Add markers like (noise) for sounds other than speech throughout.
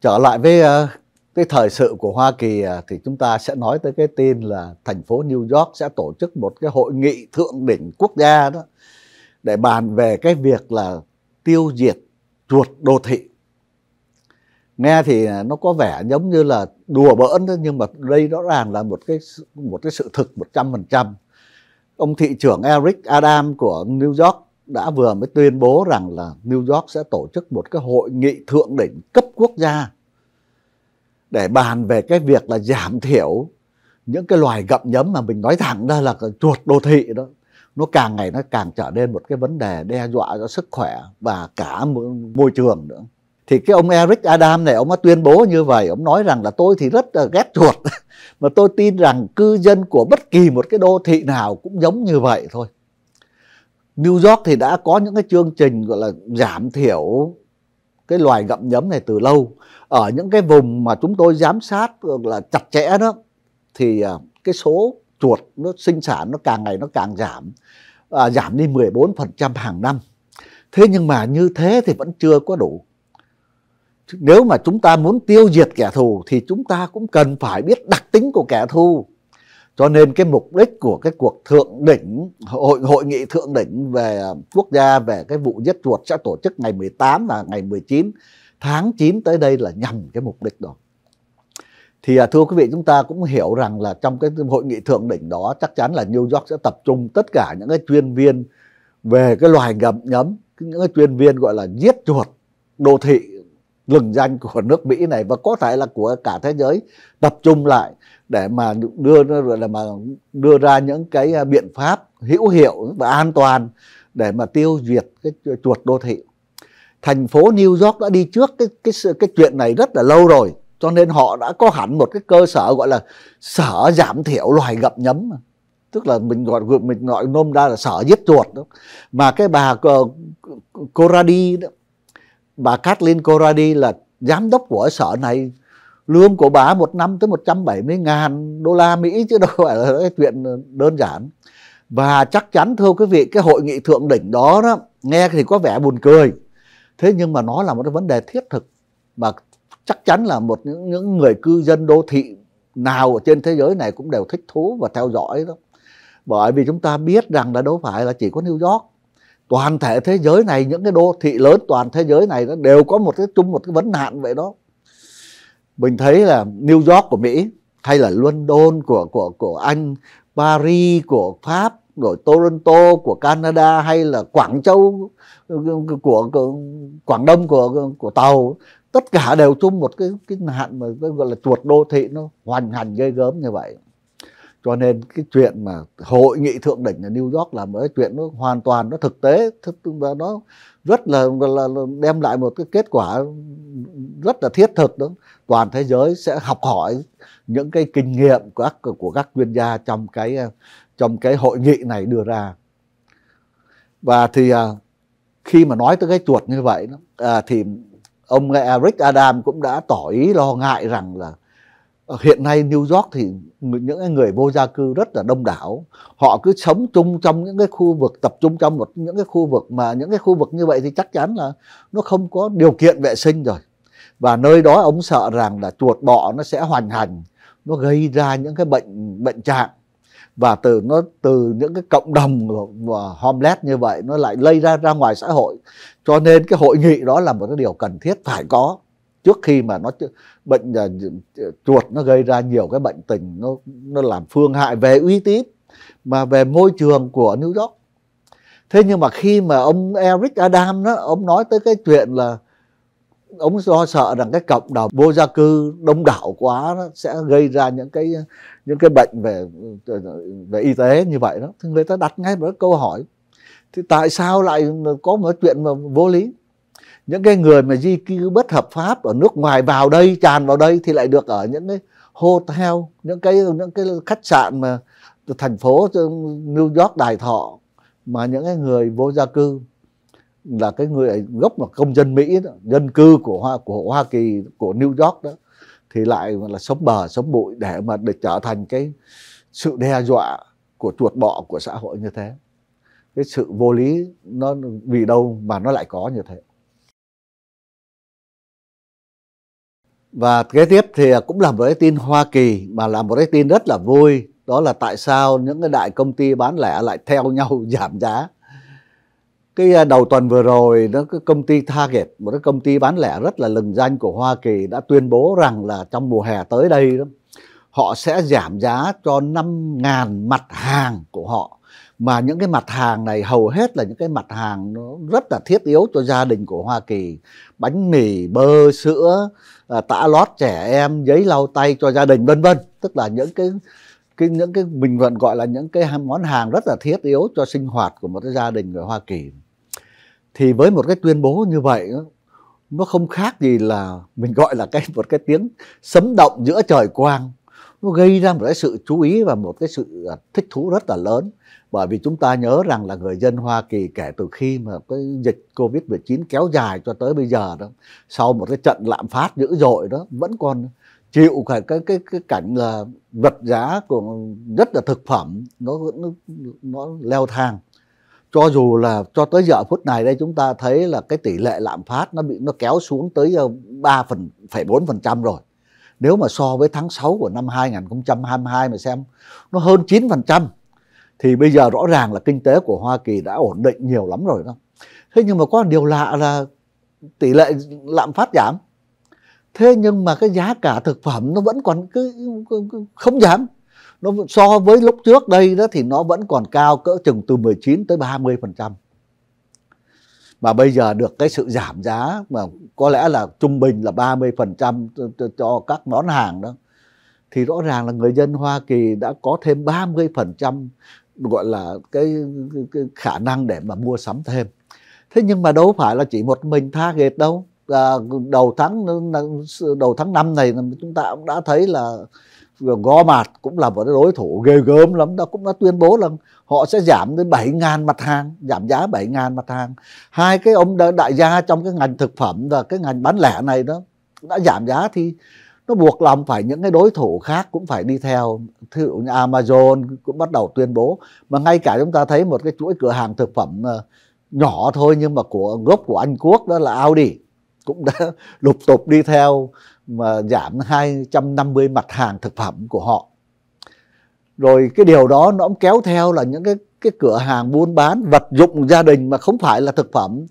trở lại với ờ, cái thời sự của Hoa Kỳ ờ, thì chúng ta sẽ nói tới cái tin là thành phố New York sẽ tổ chức một cái hội nghị thượng đỉnh quốc gia đó để bàn về cái việc là tiêu diệt chuột đô thị nghe thì ờ, nó có vẻ giống như là đùa bỡn thôi nhưng mà đây rõ ràng là một cái một cái sự thực 100%. Ông thị trưởng Eric Adam của New York đã vừa mới tuyên bố rằng là New York sẽ tổ chức một cái hội nghị thượng đỉnh cấp quốc gia để bàn về cái việc là giảm thiểu những cái loài gặm nhấm mà mình nói thẳng ra là chuột đô thị đó nó càng ngày nó càng trở nên một cái vấn đề đe dọa cho sức khỏe và cả môi trường nữa thì cái ông Eric Adam này ông đã tuyên bố như vậy ông nói rằng là tôi thì rất là ghét chuột (laughs) mà tôi tin rằng cư dân của bất kỳ một cái đô thị nào cũng giống như vậy thôi New York thì đã có những cái chương trình gọi là giảm thiểu cái loài gặm nhấm này từ lâu ở những cái vùng mà chúng tôi giám sát là chặt chẽ đó thì à, cái số chuột nó sinh sản nó càng ngày nó càng giảm à, giảm đi 14% hàng năm thế nhưng mà như thế thì vẫn chưa có đủ nếu mà chúng ta muốn tiêu diệt kẻ thù thì chúng ta cũng cần phải biết đặc tính của kẻ thù cho nên cái mục đích của cái cuộc thượng đỉnh hội hội nghị thượng đỉnh về à, quốc gia về cái vụ giết chuột sẽ tổ chức ngày 18 và ngày 19 tháng 9 tới đây là nhằm cái mục đích đó. Thì à, thưa quý vị chúng ta cũng hiểu rằng là trong cái hội nghị thượng đỉnh đó chắc chắn là New York sẽ tập trung tất cả những cái chuyên viên về cái loài ngầm nhấm, những cái chuyên viên gọi là giết chuột đô thị lừng danh của nước Mỹ này và có thể là của cả thế giới tập trung lại để mà đưa rồi là mà đưa ra những cái à, biện pháp hữu hiệu và an toàn để mà tiêu diệt cái chuột đô thị. Thành phố New York đã đi trước cái cái sự cái chuyện này rất là lâu rồi, cho nên họ đã có hẳn một cái cơ sở gọi là sở giảm thiểu loài gặm nhấm tức là mình gọi mình gọi nôm ra là sở giết chuột đó mà cái bà ờ, Coradi đó bà Kathleen Corradi là giám đốc của sở này lương của bà một năm tới 170 ngàn đô la Mỹ chứ đâu phải là cái chuyện đơn giản và chắc chắn thưa quý vị cái hội nghị thượng đỉnh đó đó nghe thì có vẻ buồn cười thế nhưng mà nó là một cái vấn đề thiết thực mà chắc chắn là một những, những người cư dân đô thị nào ở trên thế giới này cũng đều thích thú và theo dõi đó bởi vì chúng ta biết rằng là đâu phải là chỉ có New York toàn thể thế giới này những cái đô thị lớn toàn thế giới này nó đều có một cái chung một cái vấn nạn vậy đó mình thấy là New York của Mỹ hay là London của của của Anh Paris của Pháp rồi Toronto của Canada hay là Quảng Châu của, của Quảng Đông của của tàu tất cả đều chung một cái cái hạn mà gọi là chuột đô thị nó hoành hành ghê gớm như vậy cho nên cái chuyện mà hội nghị thượng đỉnh ở New York là một cái chuyện nó hoàn toàn nó thực tế và nó rất là, là, là đem lại một cái kết quả rất là thiết thực đó toàn thế giới sẽ học hỏi những cái kinh nghiệm của các của các chuyên gia trong cái trong cái hội nghị này đưa ra và thì à, khi mà nói tới cái chuột như vậy đó, à, thì ông Eric Adam cũng đã tỏ ý lo ngại rằng là Ờ, hiện nay New York thì những người vô gia cư rất là đông đảo họ cứ sống chung trong những cái khu vực tập trung trong một những cái khu vực mà những cái khu vực như vậy thì chắc chắn là nó không có điều kiện vệ sinh rồi và nơi đó ông sợ rằng là chuột bọ nó sẽ hoành hành nó gây ra những cái bệnh bệnh trạng và từ nó từ những cái cộng đồng và homeless như vậy nó lại lây ra ra ngoài xã hội cho nên cái hội nghị đó là một cái điều cần thiết phải có trước khi mà nó bệnh à, chuột nó gây ra nhiều cái bệnh tình nó nó làm phương hại về uy tín mà về môi trường của New York thế nhưng mà khi mà ông Eric Adam đó ông nói tới cái chuyện là ông lo sợ rằng cái cộng đồng vô gia cư đông đảo quá đó, sẽ gây ra những cái những cái bệnh về về y tế như vậy đó thì người ta đặt ngay một câu hỏi thì tại sao lại có một chuyện mà vô lý những cái người mà di cư bất hợp pháp ở nước ngoài vào đây tràn vào đây thì lại được ở những cái hotel những cái những cái khách sạn mà thành phố New York Đài Thọ mà những cái người vô gia cư là cái người gốc là công dân Mỹ đó, dân cư của Hoa của Hoa Kỳ của New York đó thì lại là sống bờ sống bụi để mà để trở thành cái sự đe dọa của chuột bọ của xã hội như thế cái sự vô lý nó vì đâu mà nó lại có như thế Và kế tiếp thì cũng là một cái tin Hoa Kỳ mà là một cái tin rất là vui. Đó là tại sao những cái đại công ty bán lẻ lại theo nhau (laughs) giảm giá. Cái à, đầu tuần vừa rồi, nó cái công ty Target, một cái công ty bán lẻ rất là lừng danh của Hoa Kỳ đã tuyên bố rằng là trong mùa hè tới đây đó, họ sẽ giảm giá cho 5.000 mặt hàng của họ mà những cái mặt hàng này hầu hết là những cái mặt hàng nó rất là thiết yếu cho gia đình của Hoa Kỳ bánh mì bơ sữa à, tã lót trẻ em giấy lau tay cho gia đình vân vân tức là những cái cái những cái bình luận gọi là những cái món hàng rất là thiết yếu cho sinh hoạt của một cái gia đình người Hoa Kỳ thì với một cái tuyên bố như vậy nó không khác gì là mình gọi là cái một cái tiếng sấm động giữa trời quang nó gây ra một cái sự chú ý và một cái sự à, thích thú rất là lớn bởi vì chúng ta nhớ rằng là người dân Hoa Kỳ kể từ khi mà cái dịch Covid-19 kéo dài cho tới bây giờ đó sau một cái trận lạm phát dữ dội đó vẫn còn chịu cái cái cái, cái cảnh là vật giá của rất là thực phẩm nó nó, nó leo thang cho dù là cho tới giờ phút này đây chúng ta thấy là cái tỷ lệ lạm phát nó bị nó kéo xuống tới ờ, ba phần phẩy bốn phần trăm rồi nếu mà so với tháng 6 của năm 2022 mà xem nó hơn 9% thì bây giờ rõ ràng là kinh tế của Hoa Kỳ đã ổn định nhiều lắm rồi đó. Thế nhưng mà có điều lạ là tỷ lệ lạm phát giảm. Thế nhưng mà cái giá cả thực phẩm nó vẫn còn cứ không giảm. Nó so với lúc trước đây đó thì nó vẫn còn cao cỡ chừng từ 19 tới 30% mà bây giờ được cái sự giảm giá mà có lẽ là trung bình là 30% cho, cho các món hàng đó thì rõ ràng là người dân Hoa Kỳ đã có thêm 30% gọi là cái, cái, khả năng để mà mua sắm thêm. Thế nhưng mà đâu phải là chỉ một mình tha Target đâu. À, đầu tháng đầu tháng năm này chúng ta cũng đã thấy là gó mạt cũng là một đối thủ ghê gớm lắm đó cũng đã tuyên bố là họ sẽ giảm đến 7.000 mặt hàng giảm giá 7.000 mặt hàng hai cái ông đại gia trong cái ngành thực phẩm và cái ngành bán lẻ này đó đã giảm giá thì nó buộc lòng phải những cái đối thủ khác cũng phải đi theo thí dụ như Amazon cũng bắt đầu tuyên bố mà ngay cả chúng ta thấy một cái chuỗi cửa hàng thực phẩm ờ, nhỏ thôi nhưng mà của gốc của Anh Quốc đó là Audi cũng đã (laughs) lục tục đi theo mà giảm 250 mặt hàng thực phẩm của họ. Rồi cái điều đó nó cũng kéo theo là những cái cái cửa hàng buôn bán vật dụng gia đình mà không phải là thực phẩm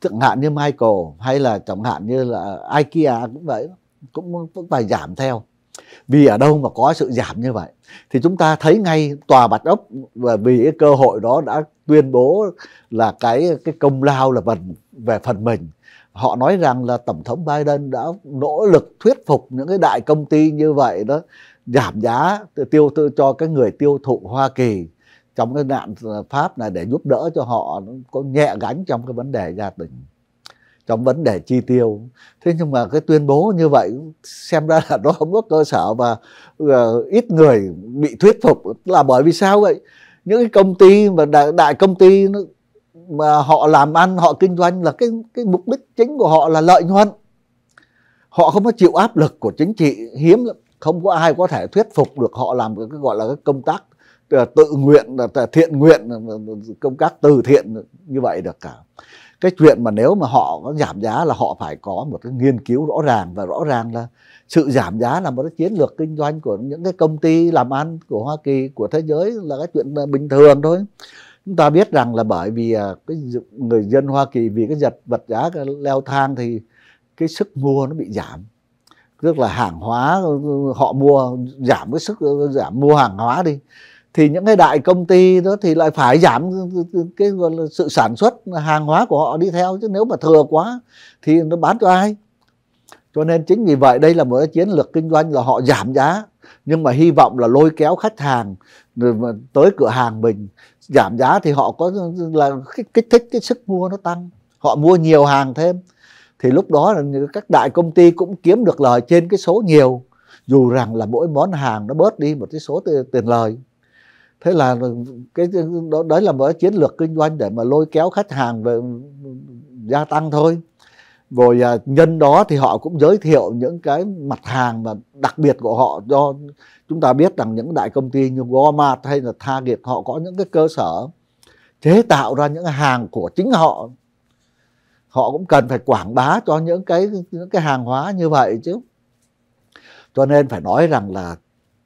chẳng hạn như Michael hay là chẳng hạn như là IKEA cũng vậy cũng cũng phải giảm theo vì ở đâu mà có sự giảm như vậy thì chúng ta thấy ngay tòa bạch ốc và vì cái cơ hội đó đã tuyên bố là cái cái công lao là phần về phần mình họ nói rằng là tổng thống Biden đã nỗ lực thuyết phục những cái đại công ty như vậy đó giảm giá tiêu tư cho cái người tiêu thụ Hoa Kỳ trong cái nạn pháp này để giúp đỡ cho họ có nhẹ gánh trong cái vấn đề gia đình trong vấn đề chi tiêu thế nhưng mà cái tuyên bố như vậy xem ra là nó không có cơ sở và ờ, ít người bị thuyết phục là bởi vì sao vậy những cái công ty mà đại, đại công ty nó mà họ làm ăn họ kinh doanh là cái cái mục đích chính của họ là lợi nhuận họ không có chịu áp lực của chính trị hiếm lắm không có ai có thể thuyết phục được họ làm cái gọi là cái công tác ờ, tự nguyện ờ, thiện nguyện ờ, công tác từ thiện như vậy được cả cái chuyện mà nếu mà họ có giảm giá là họ phải có một cái nghiên cứu rõ ràng và rõ ràng là sự giảm giá là một cái chiến lược kinh doanh của những cái công ty làm ăn của Hoa Kỳ của thế giới là cái chuyện bình thường thôi chúng ta biết rằng là bởi vì à, cái người dân Hoa Kỳ vì cái giật vật giá leo thang thì cái sức mua nó bị giảm tức là hàng hóa ờ, họ mua giảm cái sức ờ, giảm mua hàng hóa đi thì những cái đại công ty đó thì lại phải giảm cái sự sản xuất hàng hóa của họ đi theo chứ nếu mà thừa quá thì nó bán cho ai cho nên chính vì vậy đây là một cái chiến lược kinh doanh là họ giảm giá nhưng mà hy vọng là lôi kéo khách hàng tới cửa hàng mình giảm giá thì họ có là kích thích cái sức mua nó tăng họ mua nhiều hàng thêm thì lúc đó là các đại công ty cũng kiếm được lời trên cái số nhiều dù rằng là mỗi món hàng nó bớt đi một cái số tiền lời thế là cái đó đấy là một cái chiến lược kinh doanh để mà lôi kéo khách hàng về gia tăng thôi rồi à, nhân đó thì họ cũng giới thiệu những cái mặt hàng mà đặc biệt của họ do chúng ta biết rằng những đại công ty như Walmart hay là Target họ có những cái cơ sở chế tạo ra những hàng của chính họ họ cũng cần phải quảng bá cho những cái những cái hàng hóa như vậy chứ cho nên phải nói rằng là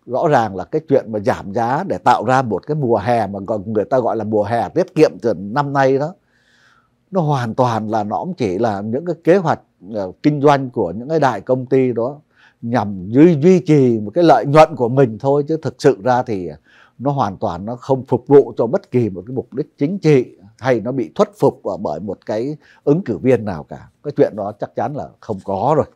rõ ràng là cái chuyện mà giảm giá để tạo ra một cái mùa hè mà người ta gọi là mùa hè tiết kiệm từ năm nay đó nó hoàn toàn là nó cũng chỉ là những cái kế hoạch ờ, kinh doanh của những cái đại công ty đó nhằm duy, duy trì một cái lợi nhuận của mình thôi chứ thực sự ra thì nó hoàn toàn nó không phục vụ cho bất kỳ một cái mục đích chính trị hay nó bị thuyết phục bởi một cái ứng cử viên nào cả cái chuyện đó chắc chắn là không có rồi